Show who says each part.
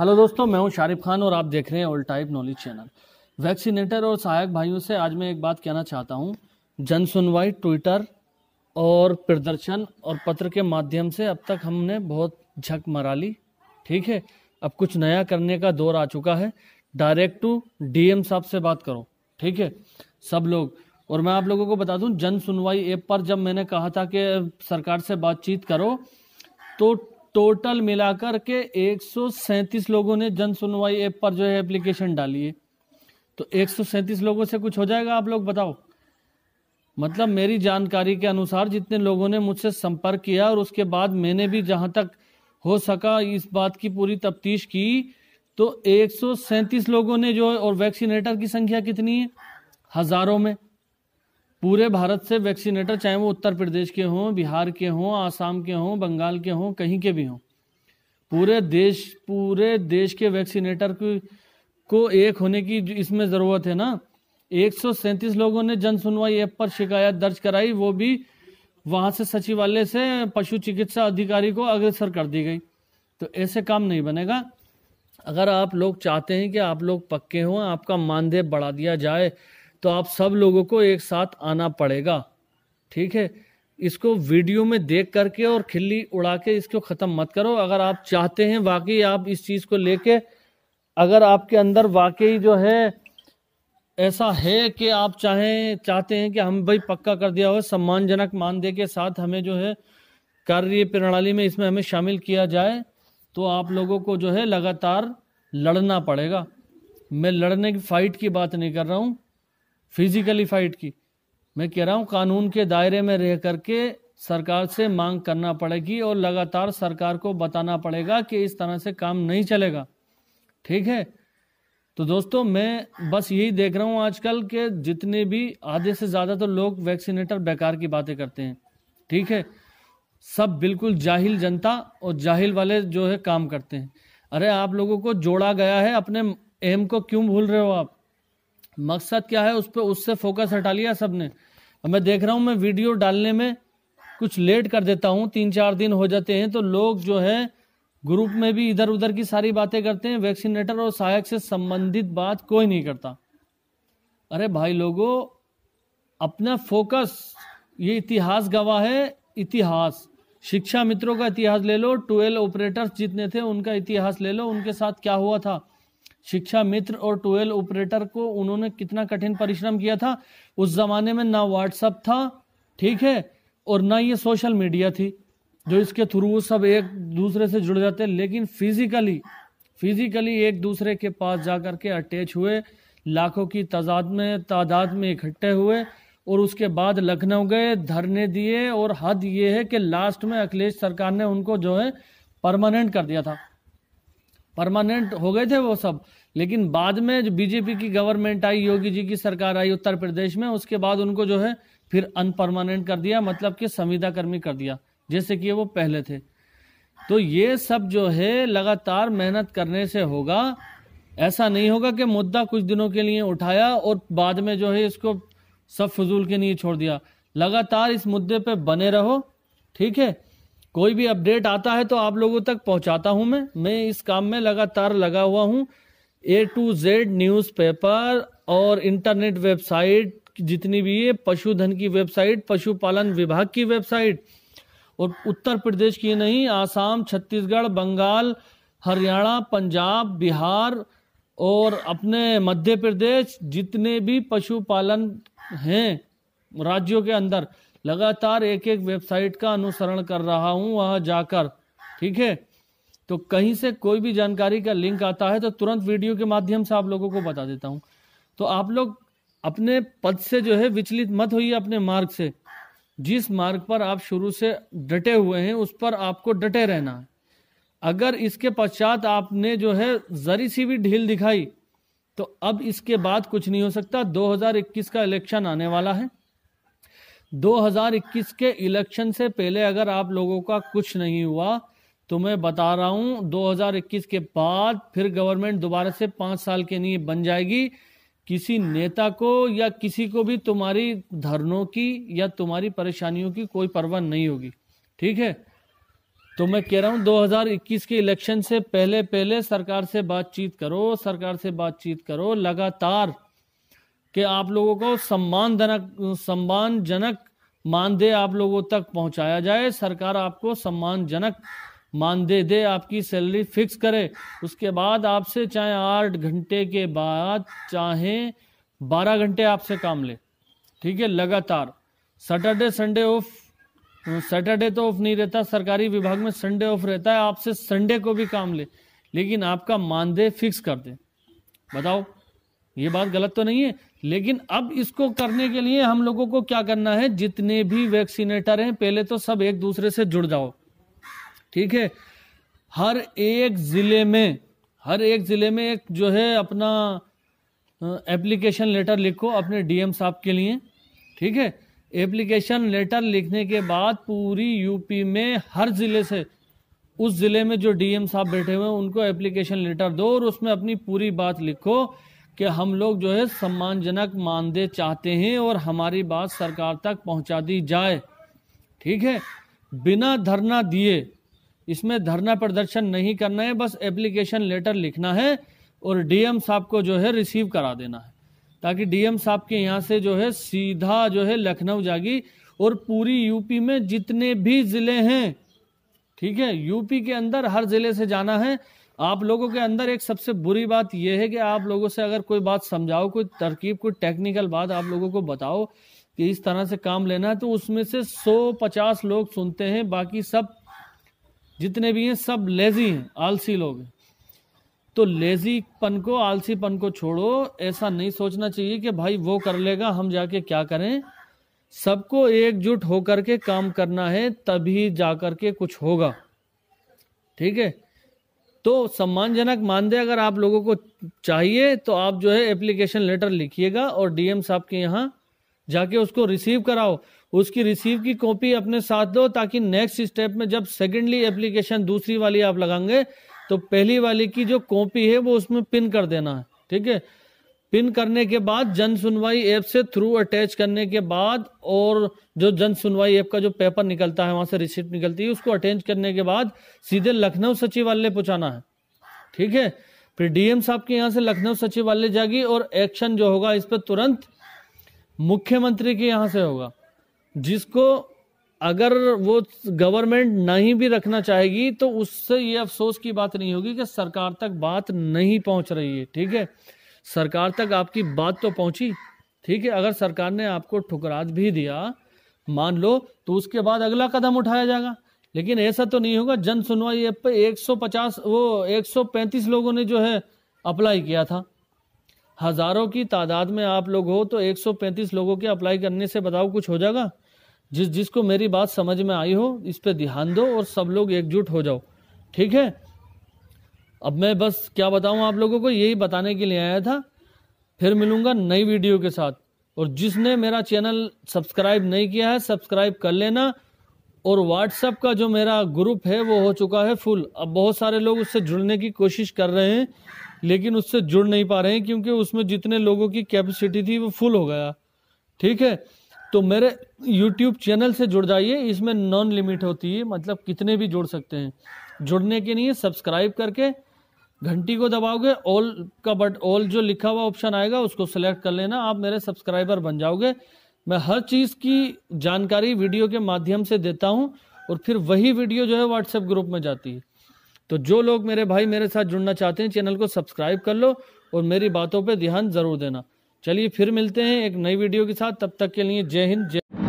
Speaker 1: hello दोस्तों मैं हूं शारिफ खान और आप देख रहे हैं all type knowledge channel vaccinator और सहायक भाइयों से आज मैं एक बात कहना चाहता हूं जन सुनवाई ट्विटर और प्रदर्शन और पत्र के माध्यम से अब तक हमने बहुत झक मरा ली ठीक है अब कुछ नया करने का दौर आ चुका है डायरेक्ट टू डीएम साहब से बात करो ठीक है सब लोग और मैं आप लोगों को बता दूं जन सुनवाई ऐप पर जब मैंने कहा था कि सरकार से बातचीत करो तो टोटल मिलाकर के एक लोगों ने जन सुनवाई ऐप पर जो है एप्लीकेशन डाली है तो 137 लोगों से कुछ हो जाएगा आप लोग बताओ मतलब मेरी जानकारी के अनुसार जितने लोगों ने मुझसे संपर्क किया और उसके बाद मैंने भी जहां तक हो सका इस बात की पूरी तफ्तीश की तो एक लोगों ने जो है और वैक्सीनेटर की संख्या कितनी है हज़ारों में पूरे भारत से वैक्सीनेटर चाहे वो उत्तर प्रदेश के हों बिहार के हों आसाम के हों बंगाल के हों कहीं के भी हों पूरे देश पूरे देश के वैक्सीनेटर को एक होने की इसमें ज़रूरत है ना एक लोगों ने जन सुनवाई ऐप पर शिकायत दर्ज कराई वो भी वहाँ से सचिवालय से पशु चिकित्सा अधिकारी को अग्रसर कर दी गई तो ऐसे काम नहीं बनेगा अगर आप लोग चाहते हैं कि आप लोग पक्के हों आपका मानदेय बढ़ा दिया जाए तो आप सब लोगों को एक साथ आना पड़ेगा ठीक है इसको वीडियो में देख करके और खिल्ली उड़ा के इसको ख़त्म मत करो अगर आप चाहते हैं वाकई आप इस चीज़ को लेके अगर आपके अंदर वाकई जो है ऐसा है कि आप चाहें चाहते हैं कि हम भाई पक्का कर दिया हो सम्मानजनक मानदेय के साथ हमें जो है कार्य प्रणाली में इसमें हमें शामिल किया जाए तो आप लोगों को जो है लगातार लड़ना पड़ेगा मैं लड़ने की फाइट की बात नहीं कर रहा हूँ फिजिकली फाइट की मैं कह रहा हूँ कानून के दायरे में रह करके सरकार से मांग करना पड़ेगी और लगातार सरकार को बताना पड़ेगा कि इस तरह से काम नहीं चलेगा ठीक है तो दोस्तों मैं बस यही देख रहा हूँ आजकल के जितने भी आधे से ज़्यादा तो लोग वैक्सीनेटर बेकार की बातें करते हैं ठीक है सब बिल्कुल जाहिल जनता और जाहिल वाले जो है काम करते हैं अरे आप लोगों को जोड़ा गया है अपने एम को क्यों भूल रहे हो आप मकसद क्या है उस पर उससे फोकस हटा लिया सबने मैं देख रहा हूँ मैं वीडियो डालने में कुछ लेट कर देता हूँ तीन चार दिन हो जाते हैं तो लोग जो है ग्रुप में भी इधर उधर की सारी बातें करते हैं वैक्सीनेटर और सहायक से संबंधित बात कोई नहीं करता अरे भाई लोगों अपना फोकस ये इतिहास गवाह है इतिहास शिक्षा मित्रों का इतिहास ले लो ट्वेल्व ऑपरेटर्स जितने थे उनका इतिहास ले लो उनके साथ क्या हुआ था शिक्षा मित्र और ट्वेल्व ऑपरेटर को उन्होंने कितना कठिन परिश्रम किया था उस जमाने में ना व्हाट्सअप था ठीक है और ना ये सोशल मीडिया थी जो इसके थ्रू वो सब एक दूसरे से जुड़ जाते लेकिन फिजिकली फिजिकली एक दूसरे के पास जा कर के अटैच हुए लाखों की तादाद में तादाद में इकट्ठे हुए और उसके बाद लखनऊ गए धरने दिए और हद ये है कि लास्ट में अखिलेश सरकार ने उनको जो है परमानेंट कर दिया था परमानेंट हो गए थे वो सब लेकिन बाद में जो बीजेपी की गवर्नमेंट आई योगी जी की सरकार आई उत्तर प्रदेश में उसके बाद उनको जो है फिर अनपरमानेंट कर दिया मतलब कि संविदा कर्मी कर दिया जैसे कि वो पहले थे तो ये सब जो है लगातार मेहनत करने से होगा ऐसा नहीं होगा कि मुद्दा कुछ दिनों के लिए उठाया और बाद में जो है इसको सब फजूल के लिए छोड़ दिया लगातार इस मुद्दे पे बने रहो ठीक है कोई भी अपडेट आता है तो आप लोगों तक पहुंचाता हूं मैं मैं इस काम में लगातार लगा हुआ हूं A to Z newspaper और इंटरनेट वेबसाइट जितनी भी है पशुधन की वेबसाइट पशुपालन विभाग की वेबसाइट और उत्तर प्रदेश की नहीं आसाम छत्तीसगढ़ बंगाल हरियाणा पंजाब बिहार और अपने मध्य प्रदेश जितने भी पशुपालन हैं राज्यों के अंदर लगातार एक एक वेबसाइट का अनुसरण कर रहा हूँ वहां जाकर ठीक है तो कहीं से कोई भी जानकारी का लिंक आता है तो तुरंत वीडियो के माध्यम से आप लोगों को बता देता हूँ तो आप लोग अपने पद से जो है विचलित मत होइए अपने मार्ग से जिस मार्ग पर आप शुरू से डटे हुए हैं उस पर आपको डटे रहना है अगर इसके पश्चात आपने जो है जरी सी भी ढील दिखाई तो अब इसके बाद कुछ नहीं हो सकता 2021 का इलेक्शन आने वाला है 2021 के इलेक्शन से पहले अगर आप लोगों का कुछ नहीं हुआ तो मैं बता रहा हूं 2021 के बाद फिर गवर्नमेंट दोबारा से पांच साल के लिए बन जाएगी किसी नेता को या किसी को भी तुम्हारी धरनों की या तुम्हारी परेशानियों की कोई परवाह नहीं होगी ठीक है तो मैं कह रहा हूं 2021 के इलेक्शन से पहले पहले सरकार से बातचीत करो सरकार से बातचीत करो लगातार कि आप लोगों को सम्मानजनक सम्मानजनक मानदेय आप लोगों तक पहुंचाया जाए सरकार आपको सम्मानजनक मानदेय दे आपकी सैलरी फिक्स करे उसके बाद आपसे चाहे आठ घंटे के बाद चाहे बारह घंटे आपसे काम ले ठीक है लगातार सैटरडे संडे ऑफ सैटरडे तो ऑफ नहीं रहता सरकारी विभाग में संडे ऑफ रहता है आपसे संडे को भी काम ले लेकिन आपका मानदेय फिक्स कर दे बताओ ये बात गलत तो नहीं है लेकिन अब इसको करने के लिए हम लोगों को क्या करना है जितने भी वैक्सीनेटर हैं पहले तो सब एक दूसरे से जुड़ जाओ ठीक है हर एक ज़िले में हर एक ज़िले में एक जो है अपना एप्लीकेशन लेटर लिखो अपने डीएम साहब के लिए ठीक है एप्लीकेशन लेटर लिखने के बाद पूरी यूपी में हर ज़िले से उस ज़िले में जो डीएम साहब बैठे हुए हैं उनको एप्लीकेशन लेटर दो और उसमें अपनी पूरी बात लिखो कि हम लोग जो है सम्मानजनक मानदेय चाहते हैं और हमारी बात सरकार तक पहुंचा दी जाए ठीक है बिना धरना दिए इसमें धरना प्रदर्शन नहीं करना है बस एप्लीकेशन लेटर लिखना है और डीएम साहब को जो है रिसीव करा देना है ताकि डीएम साहब के यहाँ से जो है सीधा जो है लखनऊ जागी और पूरी यूपी में जितने भी ज़िले हैं ठीक है यूपी के अंदर हर ज़िले से जाना है आप लोगों के अंदर एक सबसे बुरी बात यह है कि आप लोगों से अगर कोई बात समझाओ कोई तरकीब कोई टेक्निकल बात आप लोगों को बताओ कि इस तरह से काम लेना है तो उसमें से 150 लोग सुनते हैं बाकी सब जितने भी हैं सब लेजी हैं आलसी लोग हैं तो लेजीपन को आलसीपन को छोड़ो ऐसा नहीं सोचना चाहिए कि भाई वो कर लेगा हम जाके क्या करें सबको एकजुट होकर के काम करना है तभी जा कर के कुछ होगा ठीक है तो सम्मानजनक मानदेय अगर आप लोगों को चाहिए तो आप जो है एप्लीकेशन लेटर लिखिएगा और डीएम साहब के यहाँ जाके उसको रिसीव कराओ उसकी रिसीव की कॉपी अपने साथ दो ताकि नेक्स्ट स्टेप में जब सेकेंडली एप्लीकेशन दूसरी वाली आप लगाएंगे तो पहली वाली की जो कॉपी है वो उसमें पिन कर देना है ठीक है पिन करने के बाद जन सुनवाई ऐप से थ्रू अटैच करने के बाद और जो जन सुनवाई ऐप का जो पेपर निकलता है वहां से रिसिप्ट निकलती है उसको अटैच करने के बाद सीधे लखनऊ सचिवालय पहुंचाना है ठीक है फिर डीएम साहब के यहाँ से लखनऊ सचिवालय जाएगी और एक्शन जो होगा इस पर तुरंत मुख्यमंत्री के यहाँ से होगा जिसको अगर वो गवर्नमेंट नहीं भी रखना चाहेगी तो उससे ये अफसोस की बात नहीं होगी कि सरकार तक बात नहीं पहुंच रही है ठीक है सरकार तक आपकी बात तो पहुंची ठीक है अगर सरकार ने आपको ठुकरा भी दिया मान लो तो उसके बाद अगला कदम उठाया जाएगा लेकिन ऐसा तो नहीं होगा जन सुनवाई ऐप पर 150 वो 135 लोगों ने जो है अप्लाई किया था हज़ारों की तादाद में आप लोग हो तो 135 लोगों के अप्लाई करने से बताओ कुछ हो जाएगा जिस जिसको मेरी बात समझ में आई हो इस पर ध्यान दो और सब लोग एकजुट हो जाओ ठीक है अब मैं बस क्या बताऊं आप लोगों को यही बताने के लिए आया था फिर मिलूंगा नई वीडियो के साथ और जिसने मेरा चैनल सब्सक्राइब नहीं किया है सब्सक्राइब कर लेना और व्हाट्सएप का जो मेरा ग्रुप है वो हो चुका है फुल अब बहुत सारे लोग उससे जुड़ने की कोशिश कर रहे हैं लेकिन उससे जुड़ नहीं पा रहे हैं क्योंकि उसमें जितने लोगों की कैपेसिटी थी वो फुल हो गया ठीक है तो मेरे यूट्यूब चैनल से जुड़ जाइए इसमें नॉन लिमिट होती है मतलब कितने भी जुड़ सकते हैं जुड़ने के लिए सब्सक्राइब करके घंटी को दबाओगे ऑल का बट ऑल जो लिखा हुआ ऑप्शन आएगा उसको सिलेक्ट कर लेना आप मेरे सब्सक्राइबर बन जाओगे मैं हर चीज़ की जानकारी वीडियो के माध्यम से देता हूँ और फिर वही वीडियो जो है व्हाट्सएप ग्रुप में जाती है तो जो लोग मेरे भाई मेरे साथ जुड़ना चाहते हैं चैनल को सब्सक्राइब कर लो और मेरी बातों पर ध्यान ज़रूर देना चलिए फिर मिलते हैं एक नई वीडियो के साथ तब तक के लिए जय हिंद जय